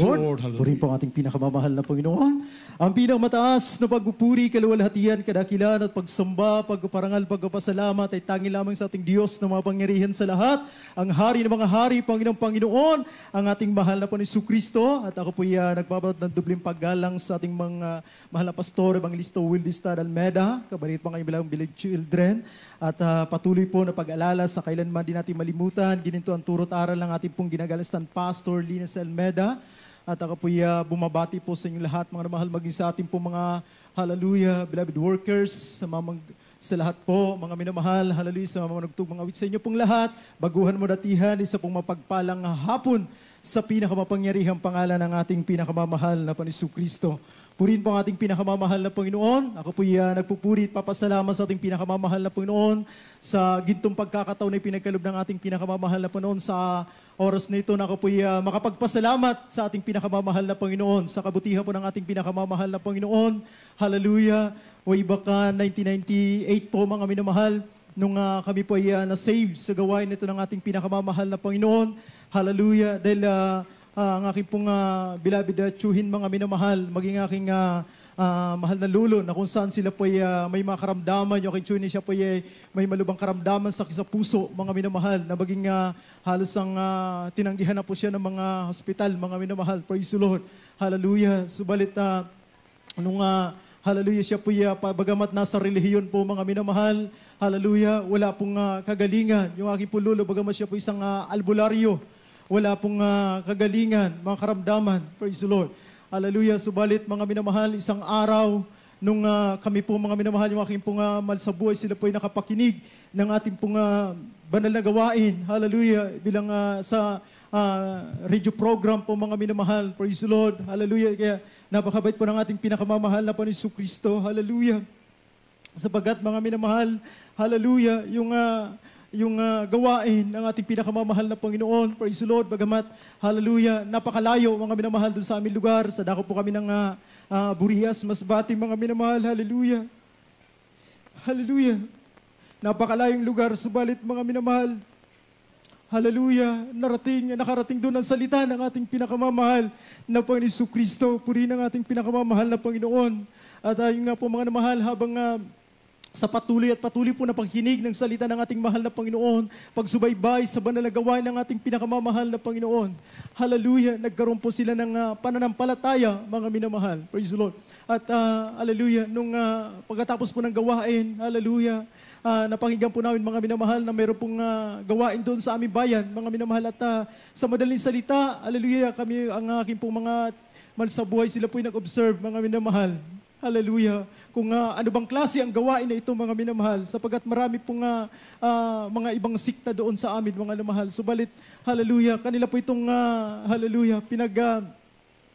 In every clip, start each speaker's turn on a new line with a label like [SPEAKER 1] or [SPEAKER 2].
[SPEAKER 1] Panginoon. Purihin po ang ating pinakamamahal na Panginoon. Ang pinakamataas na pagpupuri, kaluwalhatian, kadakilan at pagsamba, pagparangal, pagpapasalamat ay tangi lamang sa ating Diyos na mapangyarihan sa lahat. Ang hari ng mga hari, Panginoong Panginoon, ang ating mahal na Panginoon Kristo. At ako po ay uh, nagbabalot ng dubling paggalang sa ating mga mahal na pastor, Evangelista Wildista Almeda, kabanit mga bilang bilang children. At uh, patuloy po na pag-alala sa kailanman din natin malimutan. Gininto ang turot aral ng ating pong ginagalastan Pastor Lina Almeda at ako po'y uh, bumabati po sa inyo lahat, mga mahal maging sa ating po mga hallelujah, beloved workers, sa mga mag- sa lahat po, mga minamahal, hallelujah, sa mga nagtug, mga awit sa inyo pong lahat, baguhan mo datihan, isa pong mapagpalang hapon sa pinakamapangyarihang pangalan ng ating pinakamamahal na Panginoon Kristo. Purihin po ang ating pinakamamahal na Panginoon. Ako po iya ah, nagpupuri at papasalamat sa ating pinakamamahal na Panginoon sa gintong pagkakataon na ipinagkalob ng ating pinakamamahal na Panginoon sa oras na ito na ako po iya ah, makapagpasalamat sa ating pinakamamahal na Panginoon sa kabutihan po ng ating pinakamamahal na Panginoon. Hallelujah. Way back 1998 ah, po mga minamahal nung uh, kami po ay na-save sa gawain ito ng ating pinakamamahal na Panginoon. Hallelujah. Dahil uh, uh, ang aking pong uh, bilabidatsuhin mga minamahal, maging aking uh, uh, mahal na lulo na kung saan sila po ay, uh, may makaramdaman, karamdaman, yung aking tsunin siya po ay, eh, may malubang karamdaman sa kisa puso, mga minamahal, na maging uh, halos ang uh, tinanggihan na po siya ng mga hospital, mga minamahal. Praise the Lord. Hallelujah. Subalit na uh, nung uh, Hallelujah siya po ya, bagamat nasa relihiyon po mga minamahal. Hallelujah, wala pong uh, kagalingan. Yung aking po lulo, bagamat siya po isang uh, albularyo wala pong uh, kagalingan, mga karamdaman. Praise the Lord. Hallelujah. Subalit mga minamahal, isang araw, nung uh, kami po mga minamahal, yung aking pong uh, buhay, sila po ay nakapakinig ng ating pong uh, banal na gawain. Hallelujah. Bilang uh, sa uh, radio program po mga minamahal. Praise the Lord. Hallelujah. Kaya napakabait po ng ating pinakamamahal na Panginoon Kristo. Hallelujah. Sabagat mga minamahal, hallelujah, yung uh, yung uh, gawain ng ating pinakamamahal na Panginoon. Praise the Lord. Bagamat, hallelujah, napakalayo mga minamahal doon sa aming lugar. Sadako po kami ng uh, ah, uh, ah, Burias, Masbati, mga minamahal. Hallelujah. Hallelujah. Napakalayong lugar, subalit mga minamahal. Hallelujah. Narating, nakarating doon ang salita ng ating pinakamamahal na Panginoon Kristo. Puri ng ating pinakamamahal na Panginoon. At ayun nga po mga namahal, habang uh, sa patuloy at patuloy po na paghinig ng salita ng ating mahal na Panginoon, pagsubaybay sa banal na gawain ng ating pinakamamahal na Panginoon. Hallelujah! Nagkaroon po sila ng uh, pananampalataya, mga minamahal. Praise the Lord. At uh, hallelujah, nung uh, pagkatapos po ng gawain, hallelujah, uh, napakinggan po namin mga minamahal na mayroon pong uh, gawain doon sa aming bayan, mga minamahal. At uh, sa madaling salita, hallelujah, kami ang aking pong mga mal malsabuhay sila po ay nag-observe, mga minamahal. Hallelujah. Kung uh, ano bang klase ang gawain na ito mga minamahal, sapagat marami po nga uh, mga ibang sikta doon sa amin mga minamahal. Subalit, hallelujah, kanila po itong uh, hallelujah, pinag... Uh,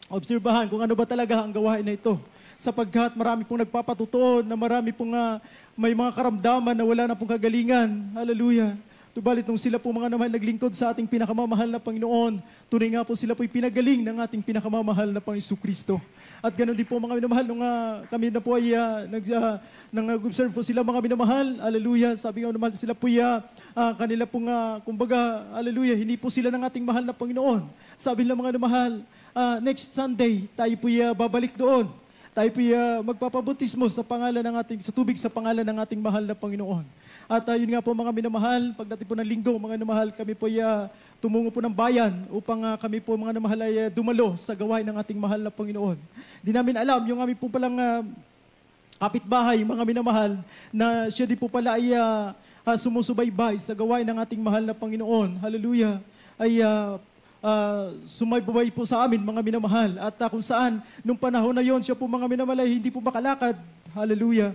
[SPEAKER 1] obserbahan kung ano ba talaga ang gawain na ito. Sapagkat marami pong nagpapatutuon na marami pong uh, may mga karamdaman na wala na pong kagalingan. Hallelujah. Tubalit nung sila po mga naman naglingkod sa ating pinakamamahal na Panginoon, tunay nga po sila po'y pinagaling ng ating pinakamamahal na Panginoon Kristo. At ganoon din po mga minamahal, nung uh, kami na po ay uh, nag, uh, nag-observe po sila mga minamahal, hallelujah, sabi nga minamahal sila po uh, uh, kanila pong, uh, kumbaga, hallelujah, hindi po sila ng ating mahal na Panginoon. Sabi nila mga minamahal, uh, next Sunday, tayo po uh, babalik doon. Tayo po uh, magpapabutismo sa pangalan ng ating, sa tubig sa pangalan ng ating mahal na Panginoon. At uh, yun nga po mga minamahal, pagdating po ng linggo, mga minamahal, kami po ay uh, tumungo po ng bayan upang uh, kami po mga minamahal ay uh, dumalo sa gawain ng ating mahal na Panginoon. Di namin alam, yung kami po palang uh, kapitbahay, mga minamahal, na siya di po pala ay uh, uh, sumusubaybay sa gawain ng ating mahal na Panginoon. Hallelujah. Ay uh, uh, sumaybabay po sa amin, mga minamahal. At uh, kung saan, nung panahon na yon siya po mga minamahal ay hindi po makalakad. Hallelujah.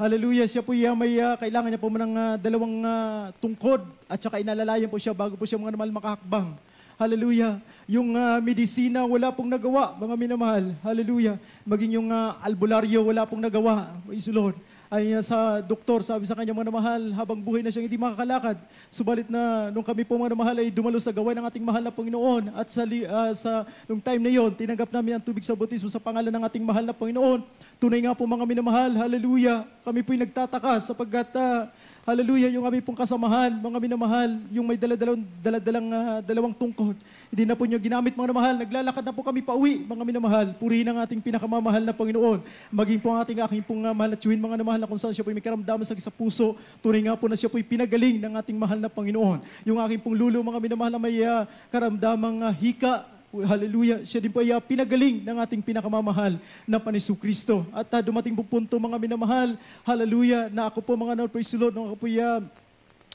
[SPEAKER 1] Hallelujah, siya po yeah, uh, ah, kailangan niya po ng uh, dalawang uh, tungkod at saka inalalayan po siya bago po siya mga namal makahakbang. Hallelujah. Yung uh, medisina, wala pong nagawa, mga minamahal. Hallelujah. Maging yung uh, albularyo, wala pong nagawa. Praise Lord. Ay uh, sa doktor, sabi sa kanya, mga mahal, habang buhay na siyang hindi makakalakad. Subalit na nung kami po mga mahal ay dumalo sa gawa ng ating mahal na Panginoon. At sa, uh, sa nung time na yon, tinanggap namin ang tubig sa bautismo sa pangalan ng ating mahal na Panginoon Tunay nga po mga minamahal, hallelujah, kami po'y nagtataka sapagkat, uh, hallelujah, yung aming pong kasamahan, mga minamahal, yung may daladalang, daladalang uh, dalawang tungkod, hindi na po niyo ginamit mga minamahal, naglalakad na po kami pauwi, mga minamahal, purihin ang ating pinakamamahal na Panginoon, maging po ang ating aking pong uh, ah, mahal at chewin, mga minamahal, na kung saan siya po'y may karamdaman sa isa puso, tunay nga po na siya po'y pinagaling ng ating mahal na Panginoon. Yung aking pong lulo, mga minamahal, na may uh, karamdamang uh, hika, Hallelujah. Siya din po ay ah, pinagaling ng ating pinakamamahal na Panisu Kristo. At uh, dumating po punto mga minamahal. Hallelujah. Na ako po mga Lord, praise the Lord. Nung ako po uh, ah,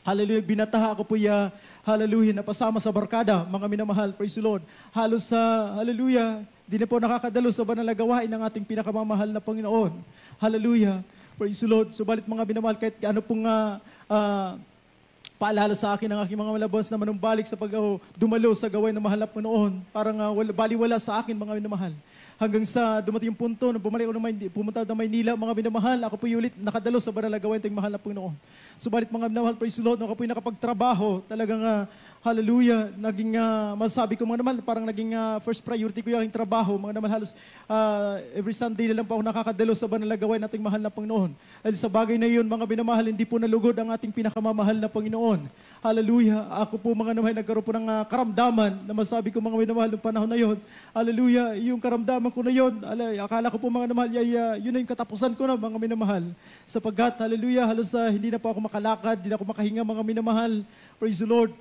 [SPEAKER 1] Hallelujah. Binataha ako po ya. Hallelujah. Napasama sa barkada, mga minamahal. Praise the Lord. Halos sa, uh, hallelujah, di na po nakakadalo sa banal gawain ng ating pinakamamahal na Panginoon. Hallelujah. Praise the Lord. Subalit mga minamahal, kahit ano pong uh, uh, Paalala sa akin ang aking mga malabons na manumbalik sa pag dumalo sa gawain na mahalap ko noon. Parang uh, wala, baliwala sa akin mga minamahal. Hanggang sa dumating yung punto na bumalik ako ng Maynila, pumunta ng Maynila, mga minamahal, ako po ulit nakadalo sa banal na gawain tayong mahalap ko noon. Subalit mga minamahal, praise the Lord, ako po nakapagtrabaho, talagang uh, Hallelujah. Naging, uh, ah, masabi ko mga naman, parang naging uh, first priority ko yung trabaho. Mga naman, halos uh, every Sunday na lang po ako nakakadalo sa banal na nating mahal na Panginoon. Dahil sa bagay na yun, mga binamahal, hindi po nalugod ang ating pinakamamahal na Panginoon. Hallelujah. Ako po mga naman, nagkaroon po ng uh, karamdaman na masabi ko mga binamahal noong panahon na yun. Hallelujah. Yung karamdaman ko na yun, alay, akala ko po mga namahal, ay, uh, yun na yung katapusan ko na mga binamahal. Sapagkat, hallelujah, halos uh, hindi na po ako makalakad, hindi na ako makahinga mga minamahal. Praise the Lord.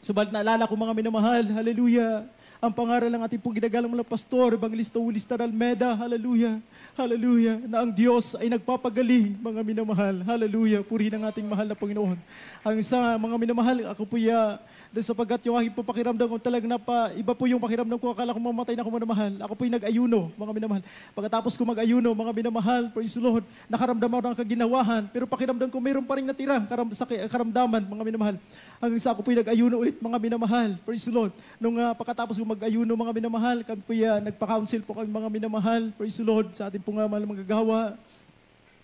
[SPEAKER 1] Subalit naalala ko mga minamahal, hallelujah, ang pangaral ng ating pong ginagalang mga pastor, Evangelista Willistar Almeda, hallelujah, hallelujah, na ang Diyos ay nagpapagali, mga minamahal, hallelujah, purihin ang ating mahal na Panginoon. Ang isa, mga minamahal, ako po ya, dahil sapagat yung aking po pakiramdam ko talagang napa, iba po yung pakiramdam ko, akala ko mamatay na ako minamahal. Ako po yung nag-ayuno, mga minamahal. Pagkatapos ko mag-ayuno, mga minamahal, praise the Lord, nakaramdam ako ng kaginawahan, pero pakiramdam ko mayroon pa rin natira karam, sa karamdaman, mga minamahal. Hanggang sa ako po yung nag-ayuno ulit, mga minamahal, praise the Lord. Nung uh, pagkatapos ko mag-ayuno mga minamahal. Kami po yan, nagpa-counsel po kami mga minamahal. Praise the Lord sa ating pong uh, mga magagawa.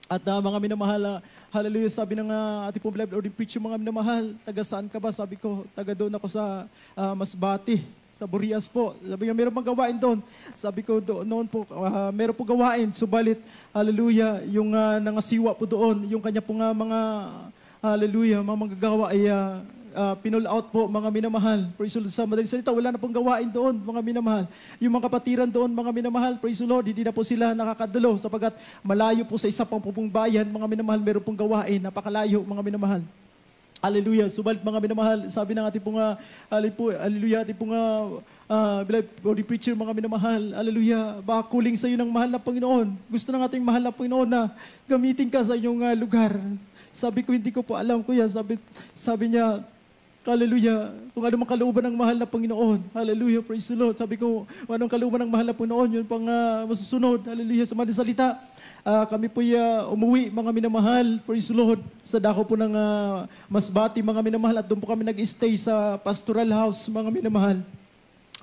[SPEAKER 1] At uh, mga minamahal, uh, hallelujah, sabi ng uh, ating pong Bible ordained preacher, mga minamahal, taga saan ka ba? Sabi ko, taga doon ako sa uh, ah, Masbati, sa Burias po. Sabi niya, meron pang gawain doon. Sabi ko, do, noon po, uh, meron po gawain. Subalit, hallelujah, yung uh, nangasiwa po doon, yung kanya pong uh, mga, hallelujah, mga magagawa ay uh, uh, ah, pinull out po mga minamahal. Praise the Lord. Sa madaling salita, wala na pong gawain doon mga minamahal. Yung mga kapatiran doon mga minamahal, praise the Lord, hindi na po sila nakakadalo sapagat malayo po sa isa pang pupong bayan mga minamahal, meron pong gawain. Napakalayo mga minamahal. Hallelujah. Subalit mga minamahal, sabi ng ating pong, uh, hallelujah, ating pong uh, uh, body preacher, mga minamahal, hallelujah, baka kuling sa iyo ng mahal na Panginoon. Gusto ng ating mahal na Panginoon na gamitin ka sa inyong uh, lugar. Sabi ko, hindi ko po alam, kuya. Sabi, sabi niya, Hallelujah. Kung ano mang kalooban ng mahal na Panginoon. Hallelujah. Praise the Lord. Sabi ko, kung anong kalooban ng mahal na Panginoon, yun pang uh, masusunod. Hallelujah. Sa mga salita, uh, kami po uh, ah, umuwi, mga minamahal. Praise the Lord. Sa dako po ng uh, Masbati, mga minamahal. At doon po kami nag-stay sa pastoral house, mga minamahal.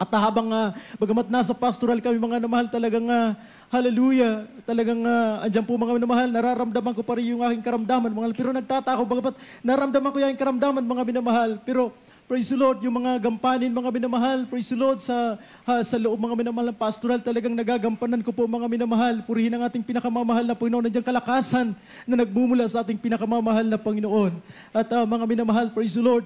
[SPEAKER 1] At habang, uh, bagamat nasa pastoral kami mga namahal, talagang uh, hallelujah, talagang uh, andyan po mga minamahal, nararamdaman ko pa rin yung aking karamdaman, mga pero nagtatako, bagamat nararamdaman ko yung aking karamdaman, mga minamahal, pero Praise the Lord, yung mga gampanin, mga minamahal. Praise the Lord, sa, ha, sa loob mga minamahal ng pastoral, talagang nagagampanan ko po mga minamahal. Purihin ang ating pinakamamahal na Panginoon. Nandiyan kalakasan na nagmumula sa ating pinakamamahal na Panginoon. At uh, mga minamahal, praise the Lord,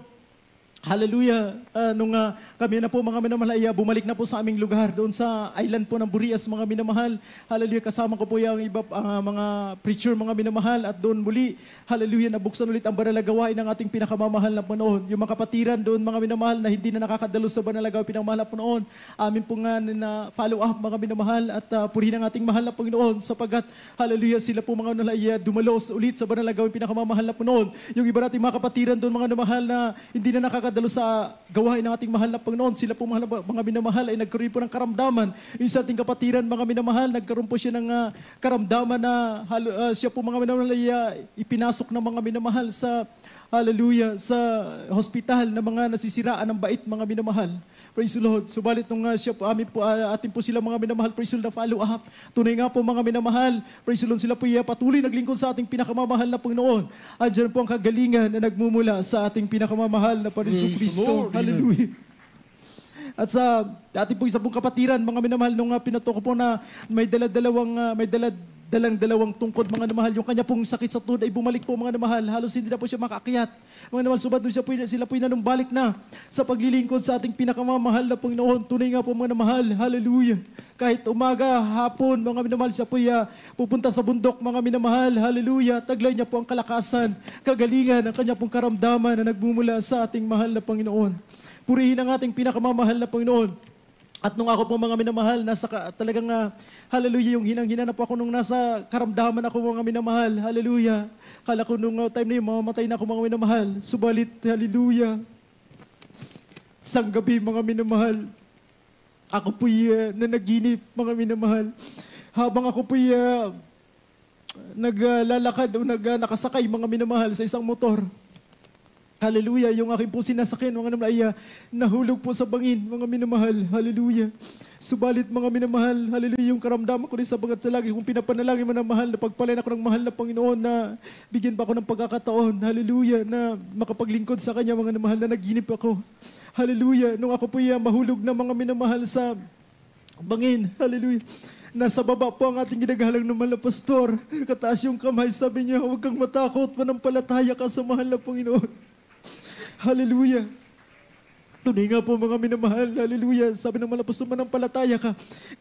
[SPEAKER 1] Hallelujah! Uh, nung uh, kami na po mga minamahal, ay ah, bumalik na po sa aming lugar doon sa island po ng Burias mga minamahal. Hallelujah! Kasama ko po yung iba uh, mga preacher mga minamahal at doon muli, hallelujah, nabuksan ulit ang banalagawain ng ating pinakamamahal na panahon. Yung makapatiran doon mga minamahal na hindi na nakakadalo sa banalagawain pinakamahal na panahon. Amin po nga na follow up mga minamahal at uh, purihin ang ating mahal na Panginoon sapagat, hallelujah, sila po mga minamahal dumalos ulit sa banalagawain pinakamamahal na panahon. Yung iba nating mga kapatiran doon mga minamahal na hindi na nakakadalo pinadalo sa gawain ng ating mahal na Panginoon. Sila po mahal, mga minamahal ay nagkaroon po ng karamdaman. Yung sa ating kapatiran, mga minamahal, nagkaroon po siya ng uh, karamdaman na uh, siya po mga minamahal ay uh, ipinasok ng mga minamahal sa hallelujah, sa hospital na mga nasisiraan ng bait mga minamahal. Praise the Lord. Subalit nung uh, siya po, amin po, uh, atin po sila mga minamahal, praise the Lord, na follow up. Tunay nga po mga minamahal, praise the Lord, sila po iya patuloy naglingkod sa ating pinakamamahal na Panginoon. Andiyan po ang kagalingan na nagmumula sa ating pinakamamahal na Panginoon Kristo. Hallelujah. At sa dati po isang pong kapatiran, mga minamahal, nung uh, pinatoko po na may dala-dalawang, uh, may dalad dalang-dalawang tungkod mga namahal. Yung kanya pong sakit sa tuhod ay bumalik po mga namahal. Halos hindi na po siya makaakyat. Mga namahal, subad po siya po, sila po'y nanumbalik na sa paglilingkod sa ating pinakamamahal na Panginoon. Tunay nga po mga namahal. Hallelujah. Kahit umaga, hapon, mga minamahal, siya po'y uh, pupunta sa bundok mga minamahal. Hallelujah. Taglay niya po ang kalakasan, kagalingan, ang kanya pong karamdaman na nagmumula sa ating mahal na Panginoon. Purihin ang ating pinakamamahal na Panginoon at nung ako po mga minamahal, nasa ka, talagang uh, hallelujah yung hinang-hina na po ako nung nasa karamdaman ako mga minamahal. Hallelujah. Kala ko nung uh, time na yun, mamamatay na ako mga minamahal. Subalit, hallelujah. Sang gabi mga minamahal, ako po'y uh, nanaginip mga minamahal. Habang ako po uh, naglalakad o nag, uh, nakasakay mga minamahal sa isang motor, Hallelujah. Yung aking po sinasakin, mga naman ay nahulog po sa bangin, mga minamahal. Hallelujah. Subalit mga minamahal, hallelujah, yung karamdaman ko rin sa bagat lagi kung pinapanalangin mo ng mahal, na pagpalain ako ng mahal na Panginoon na bigyan pa ako ng pagkakataon, hallelujah, na makapaglingkod sa Kanya, mga namahal na naginip ako. Hallelujah. Nung ako po iya, ah, mahulog na mga minamahal sa bangin. Hallelujah. Nasa baba po ang ating ginagalang ng mahal na pastor. Kataas yung kamay, sabi niya, huwag kang matakot, manampalataya ka sa mahal na Panginoon. Hallelujah. Tunay nga po mga minamahal, hallelujah. Sabi ng malapos naman ang palataya ka.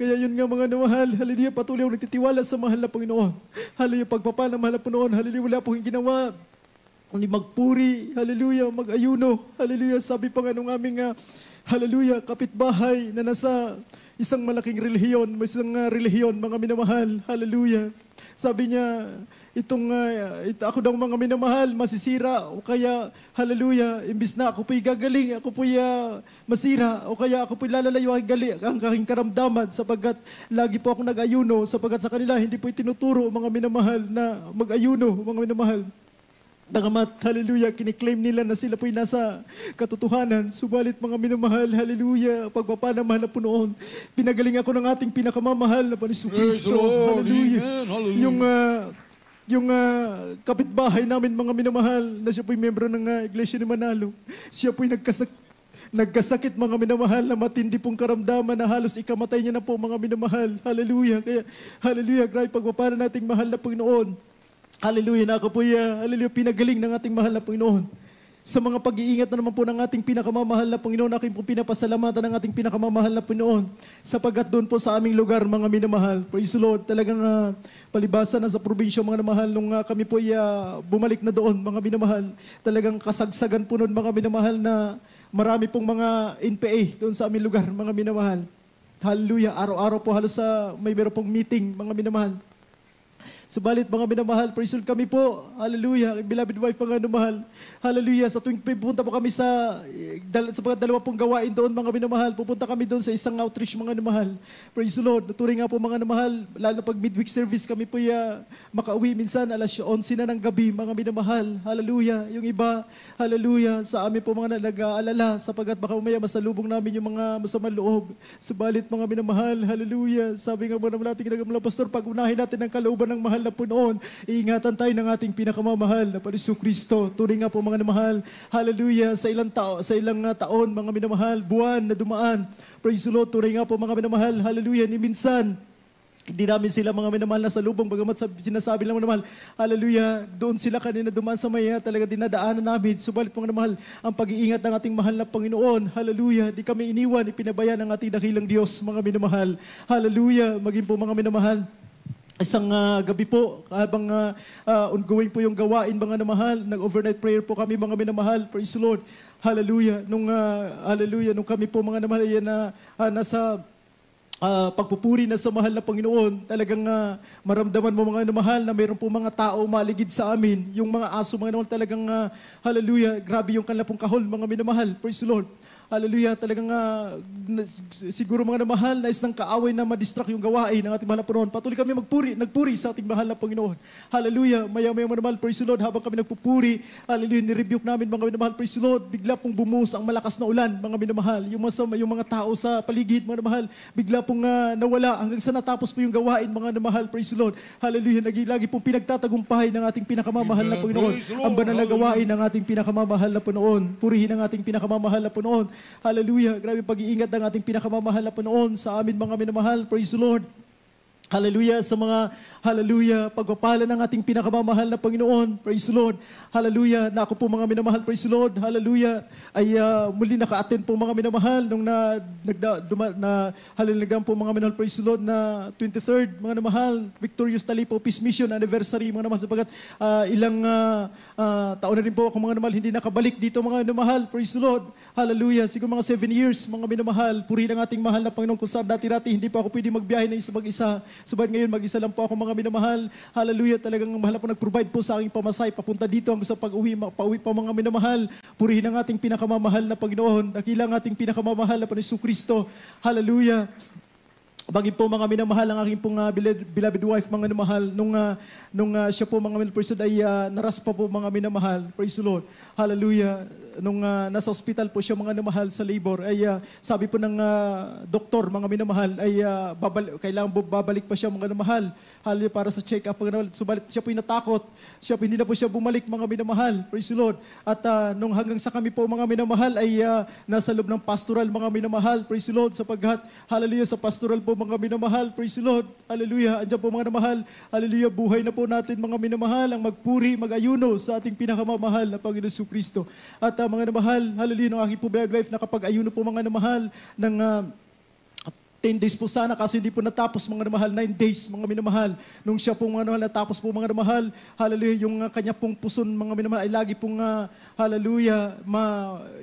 [SPEAKER 1] Kaya yun nga mga namahal, hallelujah, patuloy akong nagtitiwala sa mahal na Panginoon. Hallelujah, pagpapala mahal na Panginoon, hallelujah, wala pong ginawa Kundi magpuri, hallelujah, mag-ayuno, hallelujah. Sabi pa nga nung aming, uh, hallelujah, kapitbahay na nasa isang malaking relihiyon, may isang uh, relihiyon, mga minamahal, hallelujah. Sabi niya, itong uh, it, ako daw mga minamahal, masisira o kaya hallelujah, imbis na ako po'y gagaling, ako po'y uh, masira o kaya ako po'y lalalayo ang gali ang aking karamdaman sapagkat lagi po ako nag-ayuno sapagkat sa kanila hindi po'y tinuturo mga minamahal na mag-ayuno mga minamahal. Nangamat, hallelujah, kiniklaim nila na sila po'y nasa katotohanan. Subalit mga minamahal, hallelujah, pagpapanamahal na po noon. Pinagaling ako ng ating pinakamamahal na Paniso Kristo. Hallelujah. hallelujah. Yung, uh, yung uh, kapitbahay namin, mga minamahal, na siya po'y membro ng uh, Iglesia ni Manalo. Siya po'y nagkasak Nagkasakit mga minamahal na matindi pong karamdaman na halos ikamatay niya na po mga minamahal. Hallelujah. Kaya, hallelujah. Grabe pagpapala nating mahal na Panginoon. Hallelujah na ako po, yeah. Hallelujah, pinagaling ng ating mahal na Panginoon. Sa mga pag-iingat na naman po ng ating pinakamamahal na Panginoon, aking po pinapasalamatan ng ating pinakamamahal na Panginoon sapagkat doon po sa aming lugar, mga minamahal. Praise the Lord. Talagang uh, palibasa na sa probinsya, mga namahal, nung uh, kami po ay uh, bumalik na doon, mga minamahal. Talagang kasagsagan po noon, mga minamahal, na marami pong mga NPA doon sa aming lugar, mga minamahal. Hallelujah. Araw-araw po halos sa uh, may meron pong meeting, mga minamahal. Subalit mga minamahal, praise Lord, kami po, hallelujah, beloved wife, mga minamahal, hallelujah, sa tuwing pupunta po kami sa, eh, sa mga dalawa pong gawain doon, mga minamahal, pupunta kami doon sa isang outreach, mga minamahal. Praise the Lord, naturing nga po mga minamahal, lalo pag midweek service kami po ya, makauwi minsan, alas 11 na ng gabi, mga minamahal, hallelujah, yung iba, hallelujah, sa amin po mga nag-aalala, sapagat baka umaya masalubong namin yung mga masamang loob. Subalit mga minamahal, hallelujah, sabi nga mo naman natin, ginagawa Pastor, pag unahin natin ang kalooban ng mahal pinakamamahal na punoon. Iingatan tayo ng ating pinakamamahal na Paliso Kristo. Tuloy nga po mga namahal. Hallelujah. Sa ilang tao, sa ilang ah, taon, mga minamahal, buwan na dumaan. Praise the Lord. Tuloy nga po mga minamahal. Hallelujah. Ni minsan, hindi namin sila mga minamahal na sa lubong, bagamat sinasabi lang mga minamahal, hallelujah, doon sila kanina dumaan sa maya, ah, talaga dinadaanan namin. Subalit mga minamahal, ang pag-iingat ng ating mahal na Panginoon, hallelujah, di kami iniwan, ipinabaya ng ating dakilang Diyos, mga minamahal. Hallelujah, maging po mga minamahal. Isang uh, gabi po, habang uh, uh, ongoing po yung gawain mga namahal, nag-overnight prayer po kami mga minamahal, praise the Lord. Hallelujah. Nung, uh, hallelujah, nung kami po mga namahal, yan na uh, uh, nasa uh, pagpupuri na sa mahal na Panginoon, talagang uh, maramdaman mo mga namahal na mayroon po mga tao maligid sa amin. Yung mga aso mga namahal talagang, uh, hallelujah, grabe yung kanila pong kahol mga minamahal, praise the Lord. Hallelujah, talagang uh, siguro mga namahal, nais ng kaaway na madistract yung gawain ng ating mahal na Panginoon. Patuloy kami magpuri, nagpuri sa ating mahal na Panginoon. Hallelujah, maya-maya mga namahal, praise the Lord, habang kami nagpupuri, hallelujah, nirebuke namin mga minamahal, praise the Lord, bigla pong bumuhos ang malakas na ulan, mga minamahal. Yung, mga, yung mga tao sa paligid, mga namahal, bigla pong uh, nawala hanggang sa natapos po yung gawain, mga namahal, praise the Lord. Hallelujah, lagi, lagi pong pinagtatagumpay ng ating pinakamamahal na Panginoon. Ang banal na gawain ng ating pinakamamahal na Panginoon. Purihin ang ating pinakamamahal na Panginoon. Hallelujah. Grabe pag-iingat ng ating pinakamamahal na Panoon sa amin mga minamahal. Praise the Lord. Hallelujah sa mga, hallelujah, pagpapala ng ating pinakamamahal na Panginoon. Praise the Lord. Hallelujah. Na ako po mga minamahal, praise the Lord. Hallelujah. Ay uh, muli naka-attend po mga minamahal nung na, nagda, duma, na hallelujah po mga minamahal, praise the Lord, na 23rd, mga namahal, Victorious Talipo Peace Mission Anniversary, mga namahal, sapagkat uh, ah, ilang uh, uh, taon na rin po ako mga namahal, hindi nakabalik dito mga minamahal, praise the Lord. Hallelujah. Siguro mga 7 years, mga minamahal, puri ng ating mahal na Panginoon kung saan dati-dati hindi pa ako pwede magbiyahe na isa mag-isa. Subalit ngayon, mag-isa lang po ako mga minamahal. Hallelujah, talagang mahal po nag-provide po sa aking pamasay. Papunta dito ang sa pag-uwi, pauwi pa mga minamahal. Purihin ang ating pinakamamahal na Panginoon. Dakilang ating pinakamamahal na Panginoon Kristo. Hallelujah. Bagin po mga minamahal ang aking pong uh, beloved wife, mga minamahal. Nung, uh, nung uh, siya po mga minamahal ay uh, naraspa po mga minamahal. Praise the Lord. Hallelujah. Nung uh, nasa hospital po siya mga minamahal sa labor, ay uh, sabi po ng uh, doktor mga minamahal ay uh, babal- kailangan po babalik pa siya mga minamahal. Hallelujah para sa check-up Subalit siya po ay natakot. Siya po, hindi na po siya bumalik mga minamahal. Praise the Lord. At uh, nung hanggang sa kami po mga minamahal ay uh, nasa loob ng pastoral mga minamahal. Praise the Lord sapagkat hallelujah sa pastoral po mga minamahal. Praise the Lord. Hallelujah. Andiyan po mga namahal. Hallelujah. Buhay na po natin mga minamahal ang magpuri, mag-ayuno sa ating pinakamamahal na Panginoon Su Kristo. At uh, mga namahal, hallelujah, ng aking po bride wife, nakapag-ayuno po mga namahal ng... Uh, 10 days po sana kasi hindi po natapos mga namahal. 9 days mga minamahal. Nung siya po mga namahal, natapos po mga namahal. Hallelujah, yung uh, kanya pong puson mga minamahal ay lagi pong uh, hallelujah, ma,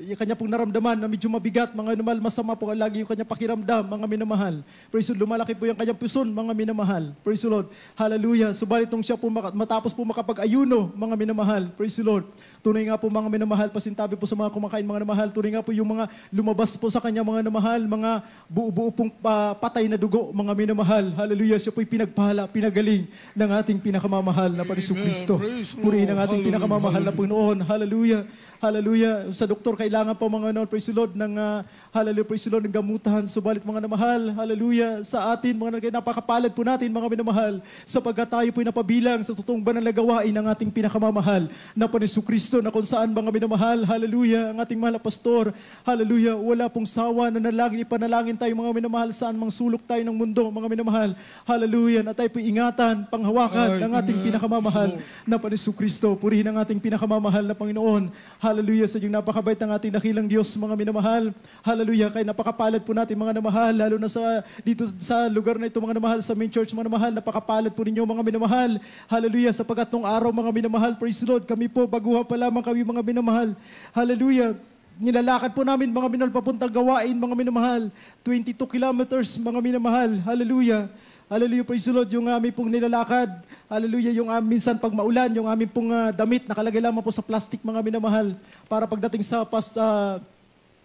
[SPEAKER 1] yung kanya pong naramdaman na medyo mabigat mga minamahal. Masama po lagi yung kanya pakiramdam mga minamahal. Praise the Lord, lumalaki po yung kanyang puson mga minamahal. Praise the Lord. Hallelujah. Subalit nung siya po maka- matapos po makapag-ayuno mga minamahal. Praise the Lord. Tunay nga po mga minamahal, pasintabi po sa mga kumakain mga namahal. Tunay nga po yung mga lumabas po sa kanya mga namahal, mga buo-buo pong pa ah, patay na dugo, mga minamahal. Hallelujah. Siya po'y pinagpala, pinagaling ng ating pinakamamahal na Panginoon Kristo. Purihin ang ating pinakamamahal na Panginoon. Hallelujah. Hallelujah. Sa doktor, kailangan po mga noon, praise the Lord, ng, uh, hallelujah, praise the Lord, ng gamutan. Subalit mga namahal, hallelujah, sa atin, mga napakapalad po natin, mga minamahal, sapagkat tayo po'y napabilang sa totoong banal na gawain ng ating pinakamamahal na Panginoon Kristo na kung saan, mga minamahal, hallelujah, ang ating mahal na pastor, hallelujah, wala pong sawa na nalangin, ipanalangin tayo, mga minamahal, saan mang sulok tayo ng mundo, mga minamahal. Hallelujah. At tayo po ingatan, panghawakan Ay, ng ating mm, pinakamamahal na Panisu Kristo. Purihin ang ating pinakamamahal na Panginoon. Hallelujah. Sa iyong napakabait ng ating nakilang Diyos, mga minamahal. Hallelujah. Kaya napakapalad po natin, mga namahal, lalo na sa dito sa lugar na ito, mga namahal, sa main church, mga namahal. Napakapalad po ninyo, mga minamahal. Hallelujah. Sapagat nung araw, mga minamahal, praise the Lord, kami po, baguhan pa lamang kami, mga minamahal. Hallelujah. Nilalakad po namin mga minal papuntang gawain, mga minamahal. 22 kilometers, mga minamahal. Hallelujah. Hallelujah, praise the Lord, yung aming pong nilalakad. Hallelujah, yung um, minsan pag maulan, yung aming pong uh, damit, nakalagay lamang po sa plastic, mga minamahal. Para pagdating sa past, uh, ah,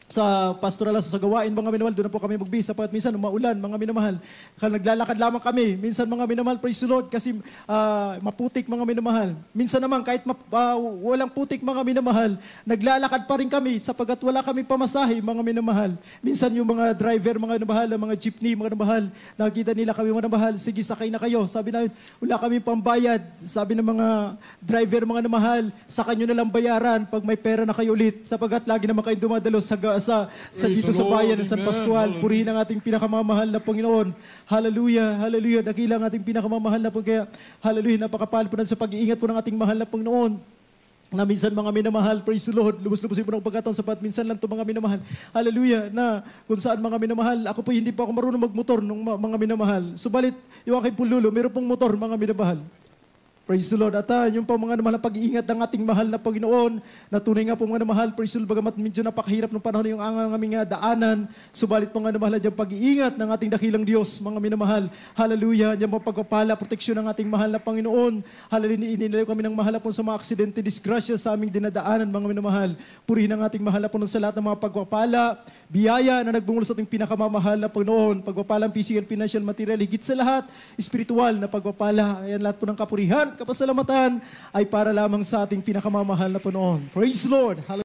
[SPEAKER 1] sa pastoral sa gawain mga minamahal. Doon na po kami magbisa pa at minsan umaulan mga minamahal. Naglalakad lamang kami. Minsan mga minamahal, praise the Lord, kasi uh, maputik mga minamahal. Minsan naman kahit map, uh, ah, walang putik mga minamahal, naglalakad pa rin kami sapagkat wala kami pamasahe mga minamahal. Minsan yung mga driver mga minamahal, mga jeepney mga minamahal, nakita nila kami mga minamahal, sige sakay na kayo. Sabi namin, wala kami pambayad. Sabi ng mga driver mga minamahal, sa kanyo na lang bayaran pag may pera na kayo ulit sapagkat lagi naman kayo dumadalo sa, sa, sa dito sa bayan ng San Pascual. Purihin ang ating pinakamamahal na Panginoon. Hallelujah, hallelujah. Dakila ang ating pinakamamahal na Panginoon. Kaya, hallelujah, napakapahal po na sa pag-iingat po ng ating mahal na Panginoon na minsan mga minamahal, praise the Lord, lubos-lubosin po ng pagkataon sapat, minsan lang ito mga minamahal. Hallelujah, na kung saan mga minamahal, ako po hindi pa ako marunong magmotor ng mga minamahal. Subalit, yung aking pululo, meron pong motor, mga minamahal. Praise the Lord. At uh, ah, yung po mga namahal, pag-iingat ng ating mahal na Panginoon, na tunay nga po mga namahal, praise the Lord, bagamat medyo napakahirap ng panahon yung ang aming ah, daanan, subalit mga namahal, dyan pag-iingat ng ating dakilang Diyos, mga minamahal. Hallelujah. Dyan po pagpapala, proteksyon ng ating mahal na Panginoon. Hallelujah. Inilayo kami ng mahal po sa mga aksidente, disgrasya sa aming dinadaanan, mga minamahal. Purihin ang ating mahal po sa lahat ng mga pagpapala, biyaya na nagbungol sa ating pinakamamahal na Panginoon, pagpapala ang physical, financial, material, higit sa lahat, spiritual na pagpapala. Ayan lahat po ng kapurihan kapasalamatan ay para lamang sa ating pinakamamahal na Panoon. Praise Lord!